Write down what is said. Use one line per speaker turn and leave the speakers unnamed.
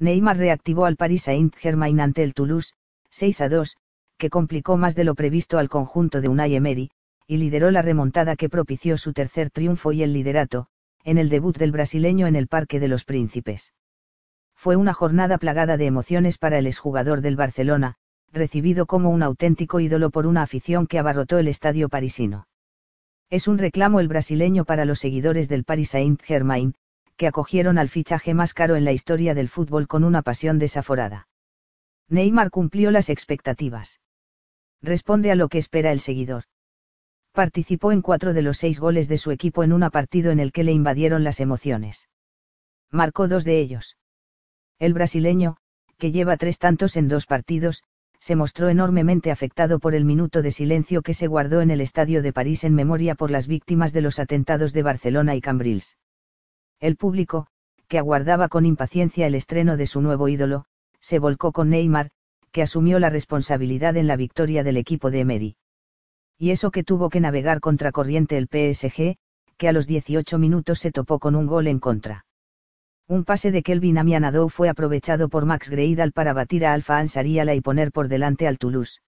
Neymar reactivó al Paris Saint-Germain ante el Toulouse, 6 a 2, que complicó más de lo previsto al conjunto de Unai Emery, y lideró la remontada que propició su tercer triunfo y el liderato, en el debut del brasileño en el Parque de los Príncipes. Fue una jornada plagada de emociones para el exjugador del Barcelona, recibido como un auténtico ídolo por una afición que abarrotó el estadio parisino. Es un reclamo el brasileño para los seguidores del Paris Saint-Germain, que acogieron al fichaje más caro en la historia del fútbol con una pasión desaforada. Neymar cumplió las expectativas. Responde a lo que espera el seguidor. Participó en cuatro de los seis goles de su equipo en una partido en el que le invadieron las emociones. Marcó dos de ellos. El brasileño, que lleva tres tantos en dos partidos, se mostró enormemente afectado por el minuto de silencio que se guardó en el Estadio de París en memoria por las víctimas de los atentados de Barcelona y Cambrils. El público, que aguardaba con impaciencia el estreno de su nuevo ídolo, se volcó con Neymar, que asumió la responsabilidad en la victoria del equipo de Emery. Y eso que tuvo que navegar contracorriente el PSG, que a los 18 minutos se topó con un gol en contra. Un pase de Kelvin Amianadou fue aprovechado por Max Greidal para batir a Alfa Ansariala y poner por delante al Toulouse.